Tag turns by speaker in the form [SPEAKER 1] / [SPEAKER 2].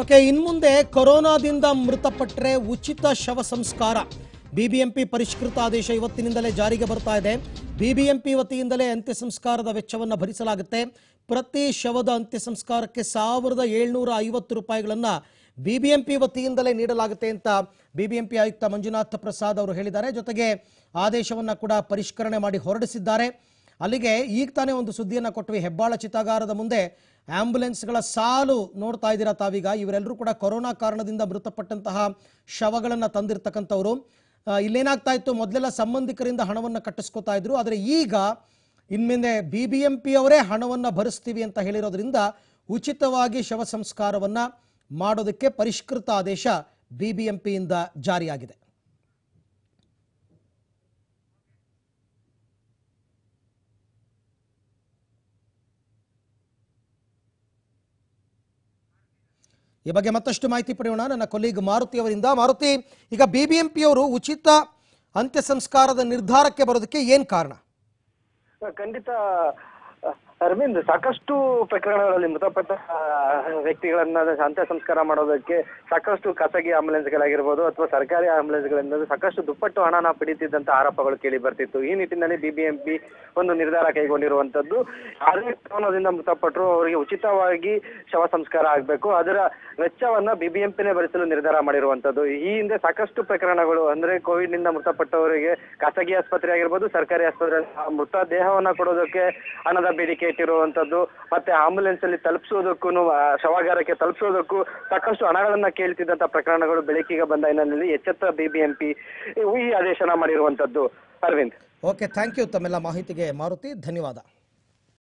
[SPEAKER 1] okay ಇನ್ಮುಂದೆ ಕೊರೋನಾದಿಂದ ಮೃತಪಟ್ಟರೆ ಉಚಿತ ಶವ ಸಂಸ್ಕಾರ ಬಿಬಿಎಂಪಿ ಪರಿಷ್ಕೃತ ಆದೇಶ ಇವತ್ತಿನಿಂದಲೇ ಜಾರಿಗೆ ಬರ್ತಾ ಇದೆ ಬಿಬಿಎಂಪಿ ವತಿಯಿಂದಲೇ ಅಂತ್ಯ ಸಂಸ್ಕಾರದ ವೆಚ್ಚವನ್ನು ಭರಿಸಲಾಗುತ್ತೆ ಪ್ರತಿ ಶವದ ಅಂತ್ಯ ಸಂಸ್ಕಾರಕ್ಕೆ ಸಾವಿರದ ಏಳ್ನೂರ ಐವತ್ತು ರೂಪಾಯಿಗಳನ್ನು ಬಿಬಿಎಂಪಿ ವತಿಯಿಂದಲೇ ನೀಡಲಾಗುತ್ತೆ ಅಂತ ಬಿಬಿಎಂಪಿ ಆಯುಕ್ತ ಮಂಜುನಾಥ ಪ್ರಸಾದ್ ಅವರು ಹೇಳಿದ್ದಾರೆ ಜೊತೆಗೆ ಆದೇಶವನ್ನು ಕೂಡ ಪರಿಷ್ಕರಣೆ ಮಾಡಿ ಹೊರಡಿಸಿದ್ದಾರೆ ಅಲ್ಲಿಗೆ ಈಗ ತಾನೇ ಒಂದು ಸುದ್ದಿಯನ್ನು ಕೊಟ್ವಿ ಹೆಬ್ಬಾಳ ಚಿತಾಗಾರದ ಮುಂದೆ ಆಂಬ್ಯುಲೆನ್ಸ್ಗಳ ಸಾಲು ನೋಡ್ತಾ ಇದ್ದೀರಾ ತಾವೀಗ ಇವರೆಲ್ಲರೂ ಕೂಡ ಕೊರೋನಾ ಕಾರಣದಿಂದ ಮೃತಪಟ್ಟಂತಹ ಶವಗಳನ್ನು ತಂದಿರತಕ್ಕಂಥವ್ರು ಇಲ್ಲೇನಾಗ್ತಾ ಇತ್ತು ಮೊದಲೆಲ್ಲ ಸಂಬಂಧಿಕರಿಂದ ಹಣವನ್ನು ಕಟ್ಟಿಸ್ಕೊತಾ ಇದ್ರು ಆದರೆ ಈಗ ಇನ್ಮೇಲೆ ಬಿ ಬಿ ಎಂ ಪಿ ಅವರೇ ಹಣವನ್ನು ಭರಿಸ್ತೀವಿ ಅಂತ ಹೇಳಿರೋದ್ರಿಂದ ಉಚಿತವಾಗಿ ಶವ ಸಂಸ್ಕಾರವನ್ನು ಮಾಡೋದಕ್ಕೆ ಪರಿಷ್ಕೃತ ಆದೇಶ ಬಿ ಬಿ ಎಂ ಪಿಯಿಂದ ಜಾರಿಯಾಗಿದೆ ಈ ಬಗ್ಗೆ ಮತ್ತಷ್ಟು ಮಾಹಿತಿ ಪಡೆಯೋಣ ನನ್ನ ಕೊಲೀಗ್ ಮಾರುತಿ ಅವರಿಂದ ಮಾರುತಿ ಈಗ ಅವರು ಉಚಿತ ಅಂತ್ಯ ಸಂಸ್ಕಾರದ ನಿರ್ಧಾರಕ್ಕೆ ಬರೋದಕ್ಕೆ ಏನ್ ಕಾರಣ
[SPEAKER 2] ಖಂಡಿತ ಅರವಿಂದ್ ಸಾಕಷ್ಟು ಪ್ರಕರಣಗಳಲ್ಲಿ ಮೃತಪಟ್ಟ ವ್ಯಕ್ತಿಗಳನ್ನ ಅಂತ್ಯ ಸಂಸ್ಕಾರ ಮಾಡೋದಕ್ಕೆ ಸಾಕಷ್ಟು ಖಾಸಗಿ ಆಂಬುಲೆನ್ಸ್ ಗಳಾಗಿರ್ಬೋದು ಅಥವಾ ಸರ್ಕಾರಿ ಆಂಬುಲೆನ್ಸ್ಗಳಿಂದ ಸಾಕಷ್ಟು ದುಪ್ಪಟ್ಟು ಹಣನ ಪಡೀತಿದ್ದಂತ ಆರೋಪಗಳು ಕೇಳಿ ಬರ್ತಿತ್ತು ಈ ನಿಟ್ಟಿನಲ್ಲಿ ಬಿಬಿಎಂಪಿ ಒಂದು ನಿರ್ಧಾರ ಕೈಗೊಂಡಿರುವಂತದ್ದು ಆದ್ರೆ ಮೃತಪಟ್ಟರು ಅವರಿಗೆ ಉಚಿತವಾಗಿ ಶವ ಸಂಸ್ಕಾರ ಆಗಬೇಕು ಅದರ ವೆಚ್ಚವನ್ನ ಬಿಬಿಎಂಪಿನೇ ಭರಿಸಲು ನಿರ್ಧಾರ ಮಾಡಿರುವಂತದ್ದು ಈ ಹಿಂದೆ ಸಾಕಷ್ಟು ಪ್ರಕರಣಗಳು ಅಂದ್ರೆ ಕೋವಿಡ್ ನಿಂದ ಮೃತಪಟ್ಟವರಿಗೆ ಖಾಸಗಿ ಆಸ್ಪತ್ರೆ ಆಗಿರ್ಬೋದು ಸರ್ಕಾರಿ ಆಸ್ಪತ್ರೆ ಮೃತ ದೇಹವನ್ನ ಕೊಡೋದಕ್ಕೆ ಹಣದ ಬೇಡಿಕೆ ಇಟ್ಟಿರುವಂತದ್ದು ಮತ್ತೆ ಆಂಬುಲೆನ್ಸ್ ಅಲ್ಲಿ ತಲುಪಿಸೋದಕ್ಕೂ ಶವಾಗಾರಕ್ಕೆ ತಲುಪಿಸೋದಕ್ಕೂ ಸಾಕಷ್ಟು ಹಣಗಳನ್ನ ಕೇಳ್ತಿದ್ದಂತ ಪ್ರಕರಣಗಳು ಬೆಳಕಿಗೆ ಬಂದ ಹಿನ್ನೆಲೆಯಲ್ಲಿ ಎಚ್ಚೆತ್ತ ಬಿಬಿಎಂಪಿ ಈ ಆದೇಶನ ಮಾಡಿರುವಂತದ್ದು ಅರವಿಂದ್
[SPEAKER 1] ಓಕೆ ಥ್ಯಾಂಕ್ ಯು ತಮ್ಮೆಲ್ಲ ಮಾಹಿತಿಗೆ ಮಾರುತಿ ಧನ್ಯವಾದ